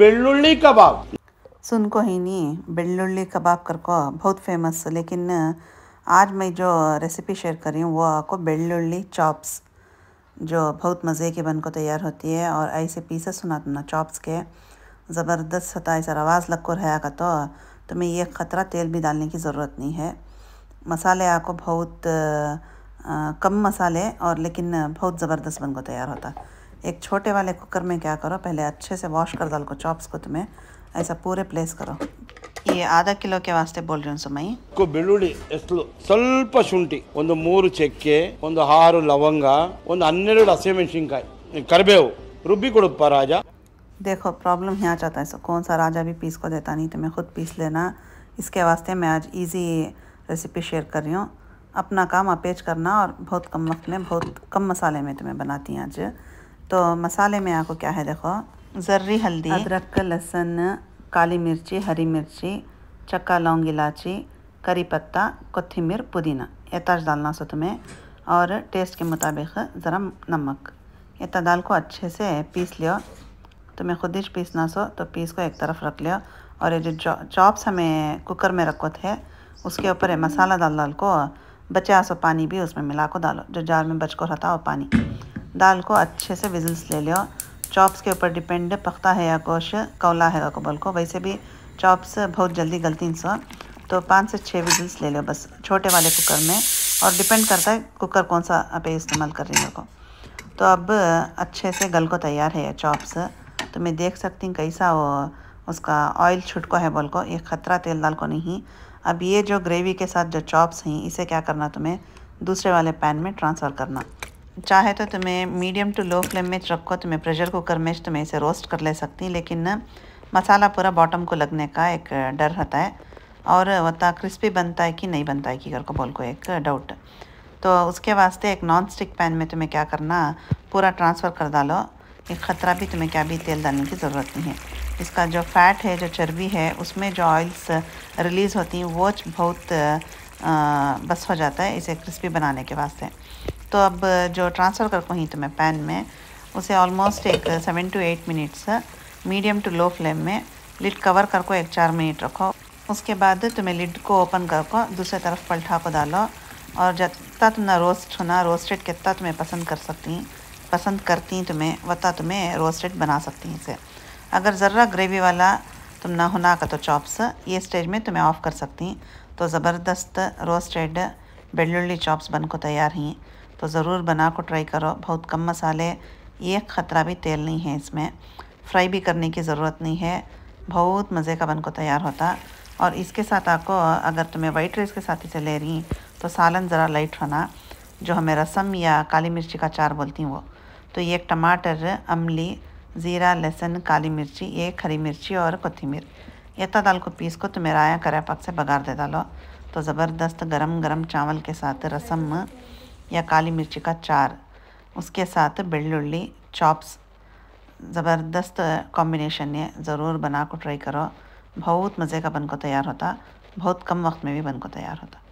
कबाब सुन सुनको ही नहीं बेलुली कबाब कर को बहुत फेमस लेकिन आज मैं जो रेसिपी शेयर कर रही हूँ वो आपको बेलुली चॉप्स जो बहुत मज़े के बन को तैयार होती है और ऐसे पीसेस सुना तुमने चॉप्स के ज़बरदस्त होता है आवाज़ लग को रहा का तो तुम्हें तो ये ख़तरा तेल भी डालने की ज़रूरत नहीं है मसाले आपको बहुत आ, कम मसाले और लेकिन बहुत ज़बरदस्त बन को तैयार होता है एक छोटे वाले कुकर में क्या करो पहले अच्छे से वॉश कर डाल को चॉप्स को तुम्हें ऐसा पूरे प्लेस करो ये आधा किलो के वास्ते बोल रही हूँ ಎಸ್ಲು ಸ್ವಲ್ಪ ಶುಂಠಿ ಒಂದು ಮೂರು ಚಕ್ಕೆ ಒಂದು ಆರು ಲವಂಗ देखो प्रॉब्लम यहाँ चाहता जाता है सो कौन सा राजा भी पीस को देता नहीं तो मैं खुद पीस लेना इसके वास्ते मैं आज इजी रेसिपी शेयर कर रही हूँ अपना काम अपेज करना और बहुत कम वक्त में बहुत कम मसाले में तुम्हें बनाती हैं आज तो मसाले में आपको क्या है देखो जर्री हल्दी अदरक लहसुन काली मिर्ची हरी मिर्ची चक्का लौंग इलायची करी पत्ता कोथिमीर पुदीना एताज डालना सो तुम्हें और टेस्ट के मुताबिक ज़रा नमक इतना दाल को अच्छे से पीस लियो तुम्हें खुद ही पीसना सो तो पीस को एक तरफ रख लियो और ये जो चॉप्स हमें कुकर में रखो थे उसके ऊपर मसाला दाल दाल को बचा सो पानी भी उसमें मिला को डालो जो जार में बच को रहता हो पानी दाल को अच्छे से विजल्स ले लो चॉप्स के ऊपर डिपेंड पख्ता है या कोश कौला है कबल को वैसे भी चॉप्स बहुत जल्दी गलती सो तो पाँच से छः विजल्स ले लो बस छोटे वाले कुकर में और डिपेंड करता है कुकर कौन सा आप इस्तेमाल कर रही हो तो अब अच्छे से गल को तैयार है चॉप्स तो मैं देख सकती हूँ कैसा वो उसका ऑयल छुटको है बोल को ये खतरा तेल दाल को नहीं अब ये जो ग्रेवी के साथ जो चॉप्स हैं इसे क्या करना तुम्हें दूसरे वाले पैन में ट्रांसफ़र करना चाहे तो तुम्हें मीडियम टू लो फ्लेम में रखो तुम्हें प्रेशर कुकर में तुम्हें इसे रोस्ट कर ले सकती लेकिन मसाला पूरा बॉटम को लगने का एक डर रहता है और वह क्रिस्पी बनता है कि नहीं बनता है कि घर को बोल को एक डाउट तो उसके वास्ते एक नॉन स्टिक पैन में तुम्हें क्या करना पूरा ट्रांसफ़र कर डालो एक ख़तरा भी तुम्हें क्या भी तेल डालने की ज़रूरत नहीं है इसका जो फैट है जो चर्बी है उसमें जो ऑयल्स रिलीज़ होती हैं वो बहुत बस हो जाता है इसे क्रिस्पी बनाने के वास्ते तो अब जो ट्रांसफ़र कर रही तो मैं पैन में उसे ऑलमोस्ट एक seven to eight minutes medium to low flame में लिड कवर कर को एक चार मिनट रखो उसके बाद तुम्हें लिड को ओपन कर को दूसरे तरफ पलटा को डालो और जितना तुमने रोस्ट होना रोस्टेड कितना तुम्हें पसंद कर सकती पसंद करती तुम्हें वत्ता तो तुम्हें रोस्टेड बना सकती हैं इसे अगर ज़र्रा ग्रेवी वाला तुम ना होना का तो चॉप्स ये स्टेज में तुम्हें ऑफ़ कर सकती तो ज़बरदस्त रोस्टेड ಬೆಳ್ಳುಳ್ಳಿ चॉप्स बन को तैयार हैं तो ज़रूर बना को ट्राई करो बहुत कम मसाले एक ख़तरा भी तेल नहीं है इसमें फ्राई भी करने की ज़रूरत नहीं है बहुत मज़े का बन को तैयार होता और इसके साथ आपको अगर तुम्हें वाइट राइस के साथ इसे ले रही तो सालन ज़रा लाइट होना जो हमें रसम या काली मिर्ची का चार बोलती हैं वो तो ये एक टमाटर अमली ज़ीरा लहसुन काली मिर्ची एक हरी मिर्ची और कोथिमीर यत्ता दाल को पीस को तो मेरा आया करा पक से बघार दे डालो तो ज़बरदस्त गरम गरम चावल के साथ रसम या काली मिर्ची का चार उसके साथ बेलुल्ली चॉप्स ज़बरदस्त कॉम्बिनेशन है ज़रूर बना को ट्राई करो बहुत मज़े का बन को तैयार होता बहुत कम वक्त में भी बन को तैयार होता